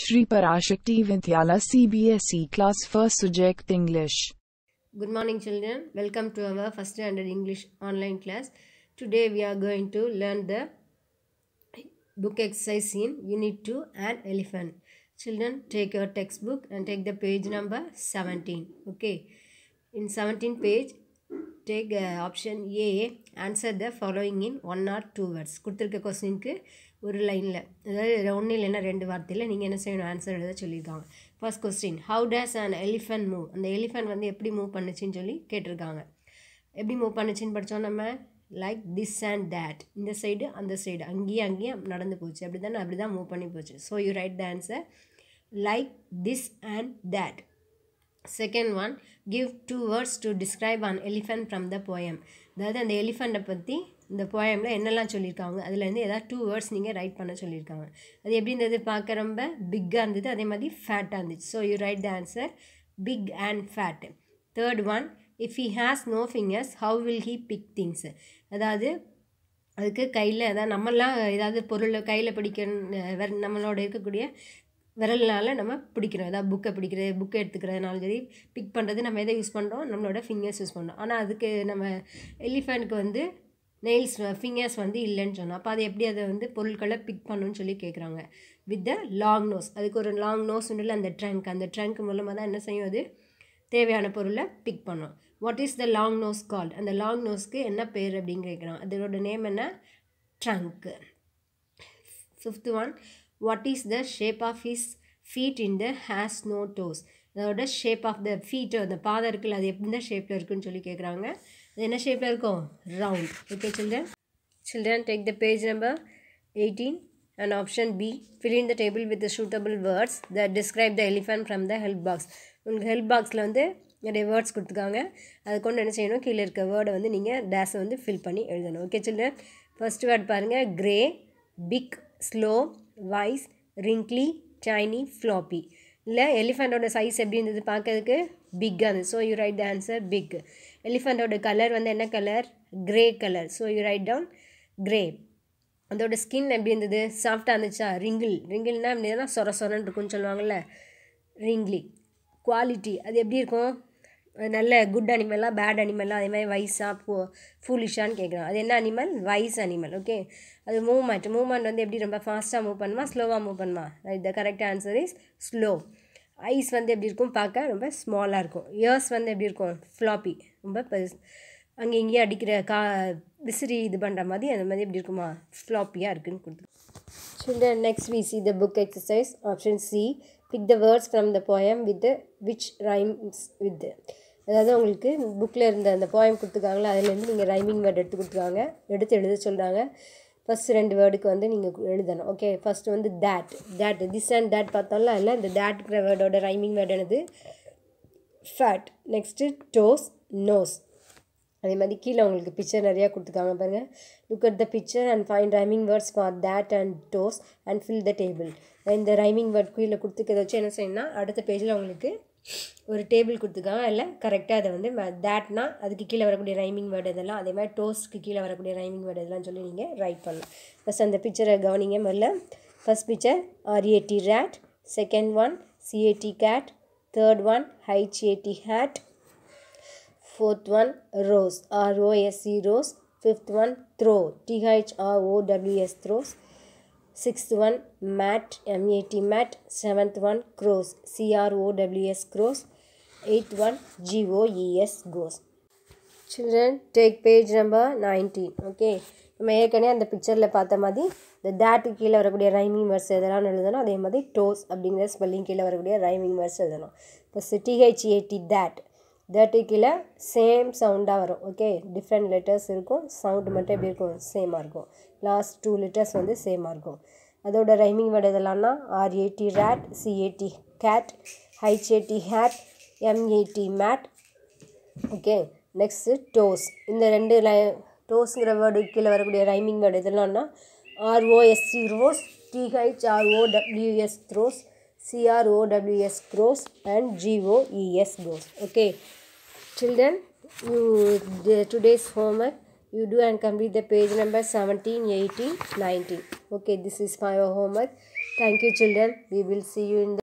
Shri Parashakti Vidyala CBSE class first subject English. Good morning children. Welcome to our first standard English online class. Today we are going to learn the book exercise in unit 2 and elephant. Children take your textbook and take the page number 17. Okay. In 17 page take uh, option A answer the following in one or two words. கொடுத்திருக்க கொஸ்டினுக்கு ஒரு லைனில் அதாவது ஒன்று இல்லைன்னா ரெண்டு வார்த்தையில் நீங்கள் என்ன செய்யணும் ஆன்சர் எழுத சொல்லியிருக்காங்க first question how does and elephant move அந்த எலிஃபென்ட் வந்து எப்படி மூவ் பண்ணுச்சுன்னு சொல்லி கேட்டிருக்காங்க எப்படி மூவ் பண்ணுச்சுன்னு படித்தோம் நம்ம லைக் திஸ் அண்ட் தேட் இந்த சைடு அந்த சைடு அங்கேயும் அங்கேயும் நடந்து போச்சு அப்படி தானே அப்படி தான் மூவ் பண்ணி போச்சு so you write the answer like this and that second one give two words to describe an elephant from the poem அதாவது அந்த எலிஃபெண்ட்டை பற்றி இந்த போயமில் என்னெல்லாம் சொல்லியிருக்காங்க அதுலேருந்து ஏதாவது டூ வேர்ட்ஸ் நீங்கள் ரைட் பண்ண சொல்லியிருக்காங்க அது எப்படி இருந்தது பார்க்க ரொம்ப பிக்காக இருந்தது அதே மாதிரி ஃபேட்டாக இருந்துச்சு so you write the answer big and fat third one if he has no fingers how will he pick things அதாவது அதுக்கு கையில் அதாவது நம்மலாம் ஏதாவது பொருளை கையில் பிடிக்கணும் நம்மளோட இருக்கக்கூடிய விரல்னால நம்ம பிடிக்கிறோம் ஏதாவது புக்கை பிடிக்கிறது புக்கை எடுத்துக்கிறதுனாலும் சரி பிக் பண்ணுறது நம்ம எதை யூஸ் பண்ணுறோம் நம்மளோட ஃபிங்கர்ஸ் யூஸ் பண்ணுறோம் ஆனால் அதுக்கு நம்ம எலிஃபெண்ட்க்கு வந்து நெயில்ஸ் ஃபிங்கர்ஸ் வந்து இல்லைன்னு சொன்னால் அப்போ அதை எப்படி அதை வந்து பொருட்களை பிக் பண்ணுன்னு சொல்லி கேட்குறாங்க வித் த லாங் நோஸ் அதுக்கு ஒரு லாங் நோஸ் உண்டுல அந்த ட்ரங்க் அந்த ட்ரங்க் மூலமாக தான் என்ன செய்யும் அது தேவையான பொருளை பிக் பண்ணும் what is the long nose called அந்த லாங் நோஸ்க்கு என்ன பேர் அப்படின்னு கேட்குறாங்க அதோட நேம் என்ன trunk fifth one what is the shape of his feet in the has no toes அதோட ஷேப் ஆஃப் த ஃபீட்டு அந்த பாதை இருக்குல்ல அது எந்த ஷேப்பில் இருக்குன்னு சொல்லி கேட்குறாங்க அது என்ன ஷேப்பில் இருக்கும் round okay children children take the page number eighteen and option B fill the table with with words the words the describe from the help box help உங்களுக்கு ஹெல்ப் பாக்ஸில் வந்து நிறைய வேர்ட்ஸ் கொடுத்துருக்காங்க அதை கொண்டு என்ன செய்யணும் கீழே இருக்க வேர்டை வந்து நீங்கள் டேஸை வந்து ஃபில் பண்ணி எழுதணும் ஓகே சில்ட்ரன் ஃபர்ஸ்ட் வேர்ட் பாருங்கள் grey big slow wise wrinkly tiny floppy இல்லை எலிஃபெண்ட்டோட சைஸ் எப்படி இருந்தது பார்க்கறதுக்கு பிக்காக இருந்தது so you write the answer big எலிஃபண்ட்டோட கலர் வந்து என்ன colour grey colour so you write down grey அதோட ஸ்கின் எப்படி இருந்தது சாஃப்டாக இருந்துச்சா ரிங்கிள் ரிங்கிள்னா எப்படி இருந்தால் சொர சொரன்னு இருக்கும்னு சொல்லுவாங்கள்ல ரிங்லி குவாலிட்டி அது எப்படி இருக்கும் நல்ல குட் அனிமலாக பேட் அனிமலாக அதே மாதிரி வைஸாக போ ஃபூலிஷான்னு கேட்குறான் அது என்ன அனிமல் வைஸ் அனிமல் ஓகே அது மூவ்மெண்ட் மூவ்மெண்ட் வந்து எப்படி ரொம்ப ஃபாஸ்ட்டாக மூவ் பண்ணுமா ஸ்லோவாக மூவ் பண்ணுமா right the correct answer is slow eyes வந்து எப்படி இருக்கும் பார்க்க ரொம்ப ஸ்மாலாக இருக்கும் இயர்ஸ் வந்து எப்படி இருக்கும் ஃப்ளாப்பி ரொம்ப பெருசு அங்கே இங்கேயே அடிக்கிற கா விசிறி இது பண்ணுற மாதிரி அந்த மாதிரி எப்படி இருக்குமா ஃப்ளாப்பியாக இருக்குதுன்னு கொடுத்துருக்கோம் children next we see the book exercise option C pick the words from the poem with which rhymes with அதாவது உங்களுக்கு புக்கில் இருந்த அந்த போயம் கொடுத்துருக்காங்களா அதுலேருந்து நீங்கள் ரைமிங் வேர்ட் எடுத்து கொடுத்துருக்காங்க எடுத்து எழுத சொல்கிறாங்க ஃபஸ்ட் ரெண்டு வேர்டுக்கு வந்து நீங்கள் எழுதணும் ஓகே ஃபஸ்ட்டு வந்து that that this and that பார்த்தோம்ல இல்லை இந்த தேட்டுங்கிற வேர்டோட ரைமிங் வேர்டு என்னது ஃபேட் நெக்ஸ்ட்டு டோஸ் நோஸ் அதே மாதிரி கீழே உங்களுக்கு பிக்சர் நிறையா கொடுத்துருக்காங்க பாருங்கள் look at the picture and find rhyming words for that and toes and fill the table இந்த ரைமிங் வேர்ட் கீழே கொடுத்துக்கிறத வச்சு என்ன செய்யணும்னா அடுத்த பேஜில் உங்களுக்கு ஒரு டேபிள் கொடுத்துக்காங்க அதில் கரெக்டாக அதை வந்து தேட்னா அதுக்கு கீழே வரக்கூடிய ரைமிங் வேர்டு இதெல்லாம் அதே மாதிரி டோஸ்ட்க்கு கீழே வரக்கூடிய ரைமிங் வேர்டு இதெல்லாம் சொல்லி நீங்கள் ரைட் பண்ணலாம் ஃபஸ்ட் அந்த பிக்சரை கவனிங்க முதல்ல first picture R A T rat second one C A T cat third one H A T hat fourth one rose R O S C rose fifth one throw T H R O W S throws sixth one mat M A T mat seventh one crows C R O W S crows eight one G O E S goes children take page number nineteen okay நம்ம ஏற்கனவே அந்த பிக்சரில் பார்த்த மாதிரி இந்த date கீழே வரக்கூடிய rhyming verse எதெல்லாம் எழுதணும் அதே மாதிரி டோஸ் அப்படிங்கிற ஸ்பெல்லிங் கீழே வரக்கூடிய ரைமிங் வேர்ஸ் எழுதணும் இப்போ டிஹெச்ஏடி தேட் தேர்ட்டிக்கில் சேம் சவுண்டாக வரும் ஓகே டிஃப்ரெண்ட் லெட்டர்ஸ் இருக்கும் சவுண்டு மட்டும் எப்படி இருக்கும் சேமாக இருக்கும் லாஸ்ட் டூ லெட்டர்ஸ் வந்து சேமாக இருக்கும் அதோட ரைமிங் வேர்டு எதெல்லாம்னா R A T rat C A T cat H A T hat M A T mat okay next toes இந்த ரெண்டு லை டோஸுங்கிற வேர்டு கீழே வரக்கூடிய ரைமிங் வேர்டு இதெல்லாம்னா R O S C rose T H R O W S throws C R O W S crows and G O E S crows okay Children, you the, today's homework you do and complete the page number 17, 18, 19. Okay, this is my homework. Thank you children. We will see you in the